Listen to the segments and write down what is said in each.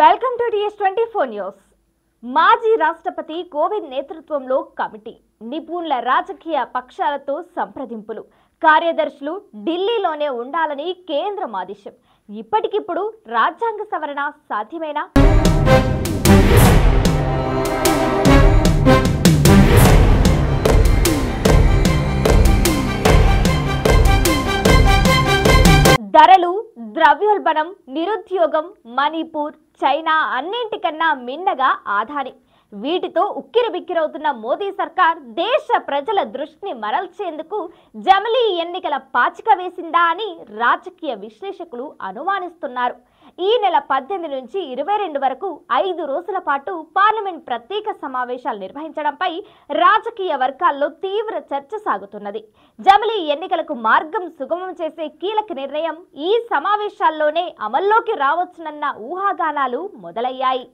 welcome to DS twenty four news మాజీ రాష్ట్రపతి కోవింద్ నేతృత్వంలో కమిటీ నిపుణుల రాజకీయ పక్షాలతో సంప్రదింపులు కార్యదర్శులు ఢిల్లీలోనే ఉండాలని కేంద్రం ఆదేశం ఇప్పటికిప్పుడు రాజ్యాంగ సవరణ సాధ్యమేనా ధరలు ద్రవ్యోల్బణం నిరుద్యోగం మణిపూర్ చైనా అన్నింటికన్నా మిన్నగా ఆధారి వీటితో ఉక్కిరిబిక్కిరవుతున్న మోదీ సర్కార్ దేశ ప్రజల దృష్టిని మరల్చేందుకు జమిలీ ఎన్నికల పాచిక వేసిందా అని రాజకీయ విశ్లేషకులు అనుమానిస్తున్నారు ఈ నెల పద్దెనిమిది నుంచి ఇరవై రెండు వరకు ఐదు రోజుల పాటు పార్లమెంట్ ప్రత్యేక సమావేశాలు నిర్వహించడంపై రాజకీయ వర్గాల్లో తీవ్ర చర్చ సాగుతున్నది జమిలీ ఎన్నికలకు మార్గం సుగమం చేసే కీలక నిర్ణయం ఈ సమావేశాల్లోనే అమల్లోకి రావచ్చునన్న ఊహాగానాలు మొదలయ్యాయి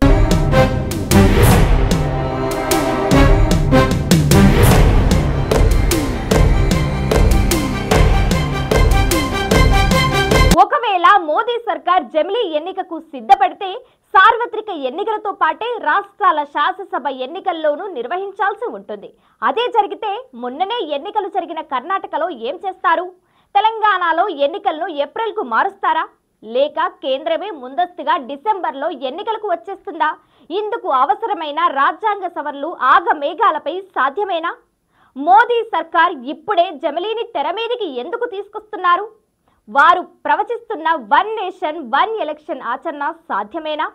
ఒకవేళ మోదీ సర్కార్ జమిలీ ఎన్నికకు సిద్ధపడితే సార్వత్రిక ఎన్నికలతో పాటే రాష్ట్రాల శాసనసభ ఎన్నికల్లోనూ నిర్వహించాల్సి ఉంటుంది అదే జరిగితే మొన్ననే ఎన్నికలు జరిగిన కర్ణాటకలో ఏం చేస్తారు తెలంగాణలో ఎన్నికలను ఏప్రిల్కు మారుస్తారా లేక కేంద్రమే ముందస్తుగా డిసెంబర్లో ఎన్నికలకు వచ్చేస్తుందా ఇందుకు అవసరమైన రాజ్యాంగ సవరణలు ఆగమేఘాలపై సాధ్యమేనా మోదీ సర్కార్ ఇప్పుడే జమిలీని తెర ఎందుకు తీసుకొస్తున్నారు వారు ప్రవచిస్తున్న వన్ నేషన్ వన్ ఎలక్షన్ ఆచరణ సాధ్యమేనా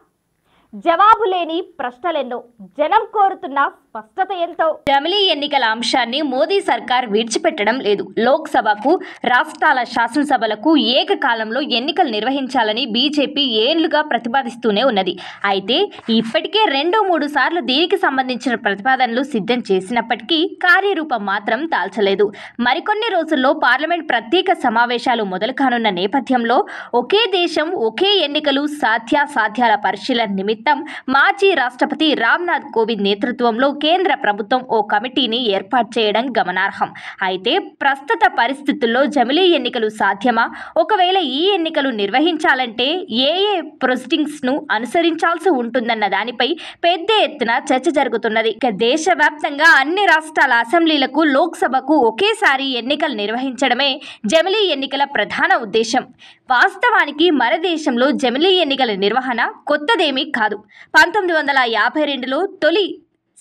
జవాబు లేని ప్రశ్నలెన్నో జనం కోరుతున్న స్పష్టత ఎంతో జమిలీ ఎన్నికల అంశాన్ని మోదీ సర్కార్ విడిచిపెట్టడం లేదు లోక్సభకు రాష్ట్రాల శాసనసభలకు ఏకకాలంలో ఎన్నికలు నిర్వహించాలని బీజేపీ ఏళ్లుగా ప్రతిపాదిస్తూనే ఉన్నది అయితే ఇప్పటికే రెండు మూడు సార్లు దీనికి సంబంధించిన ప్రతిపాదనలు సిద్ధం చేసినప్పటికీ కార్యరూపం మాత్రం దాల్చలేదు మరికొన్ని రోజుల్లో పార్లమెంట్ ప్రత్యేక సమావేశాలు మొదలు కానున్న నేపథ్యంలో ఒకే దేశం ఒకే ఎన్నికలు సాధ్యాసాధ్యాల పరిశీలన నిమిత్తం మాజీ రాష్ట్రపతి రామ్నాథ్ కోవింద్ నేతృత్వంలో కేంద్ర ప్రభుత్వం ఓ కమిటీని ఏర్పాటు చేయడం గమనార్హం అయితే ప్రస్తుత పరిస్థితుల్లో జమిలీ ఎన్నికలు సాధ్యమా ఒకవేళ ఈ ఎన్నికలు నిర్వహించాలంటే ఏ ఏ ప్రొసీడింగ్స్ను అనుసరించాల్సి ఉంటుందన్న దానిపై పెద్ద ఎత్తున చర్చ జరుగుతున్నది ఇక దేశవ్యాప్తంగా అన్ని రాష్ట్రాల అసెంబ్లీలకు లోక్సభకు ఒకేసారి ఎన్నికలు నిర్వహించడమే జమిలీ ఎన్నికల ప్రధాన ఉద్దేశం వాస్తవానికి మన దేశంలో జమిలీ ఎన్నికల నిర్వహణ కొత్తదేమీ కాదు పంతొమ్మిది వందల యాభై రెండులో తొలి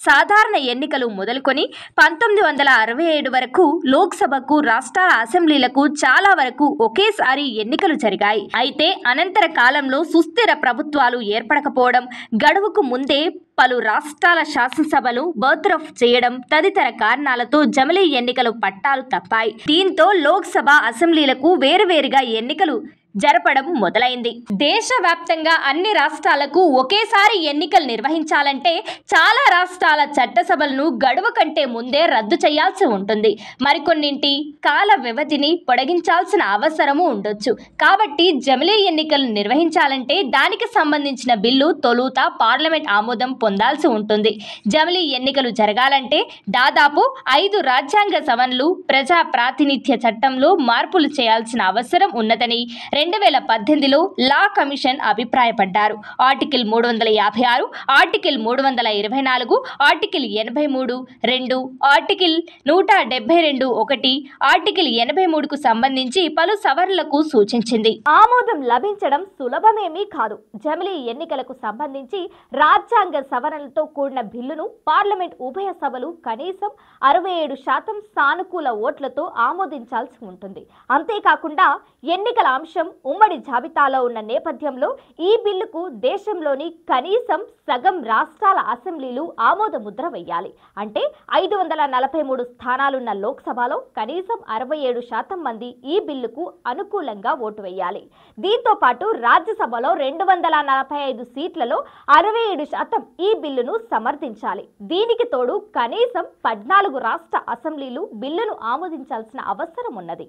సాధారణ ఎన్నికలు మొదలుకొని పంతొమ్మిది వందల అరవై ఏడు వరకు లోక్సభకు రాష్ట్రాల అసెంబ్లీలకు చాలా వరకు ఒకేసారి ఎన్నికలు జరిగాయి అయితే అనంతర కాలంలో సుస్థిర ప్రభుత్వాలు ఏర్పడకపోవడం గడువుకు ముందే పలు రాష్ట్రాల శాసనసభలు బర్త్రఫ్ చేయడం తదితర కారణాలతో జమిలీ ఎన్నికలు పట్టాలు తప్పాయి దీంతో లోక్సభ అసెంబ్లీలకు వేరువేరుగా ఎన్నికలు జరపడం మొదలైంది దేశవ్యాప్తంగా అన్ని రాష్ట్రాలకు ఒకేసారి ఎన్నికలు నిర్వహించాలంటే చాలా రాష్ట్రాల చట్టసభలను గడువు కంటే ముందే రద్దు చేయాల్సి ఉంటుంది మరికొన్నింటి కాల వ్యవధిని పొడిగించాల్సిన అవసరము ఉండొచ్చు కాబట్టి జమిలీ ఎన్నికలు నిర్వహించాలంటే దానికి సంబంధించిన బిల్లు తొలుత పార్లమెంట్ ఆమోదం పొందాల్సి ఉంటుంది జమిలీ ఎన్నికలు జరగాలంటే దాదాపు ఐదు రాజ్యాంగ సవరణలు ప్రజా ప్రాతినిధ్య చట్టంలో మార్పులు చేయాల్సిన అవసరం ఉన్నదని రెండు వేల పద్దెనిమిదిలో లా కమిషన్ అభిప్రాయపడ్డారు ఆర్టికల్ మూడు వందల యాభై ఆరు ఆర్టికల్ మూడు వందల ఇరవై నాలుగు ఆర్టికల్ ఎనభై మూడు రెండు ఆర్టికల్ నూట డెబ్బై రెండు ఒకటి ఆర్టికల్ ఎనభై మూడుకు సంబంధించి పలు సవరణలకు సూచించింది ఆమోదం లభించడం సులభమేమీ కాదు జమిలీ ఎన్నికలకు సంబంధించి రాజ్యాంగ సవరణలతో కూడిన బిల్లును పార్లమెంట్ ఉభయ సభలు కనీసం అరవై ఏడు శాతం సానుకూల ఓట్లతో ఆమోదించాల్సి ఉంటుంది అంతేకాకుండా ఎన్నికల అంశం ఉమ్మడి జాబితాలో ఉన్న నేపథ్యంలో ఈ బిల్లుకు దేశంలోని కనీసం సగం రాష్ట్రాల అసెంబ్లీలు ఆమోదముద్ర వేయాలి అంటే ఐదు వందల నలభై మూడు స్థానాలున్న లోక్సభలో కనీసం అరవై ఏడు శాతం మంది ఈ బిల్లుకు అనుకూలంగా ఓటు వేయాలి దీంతో పాటు రాజ్యసభలో రెండు వందల నలభై ఐదు సీట్లలో అరవై ఏడు శాతం ఈ బిల్లును సమర్థించాలి దీనికి తోడు కనీసం పద్నాలుగు రాష్ట్ర అసెంబ్లీలు బిల్లును ఆమోదించాల్సిన అవసరం ఉన్నది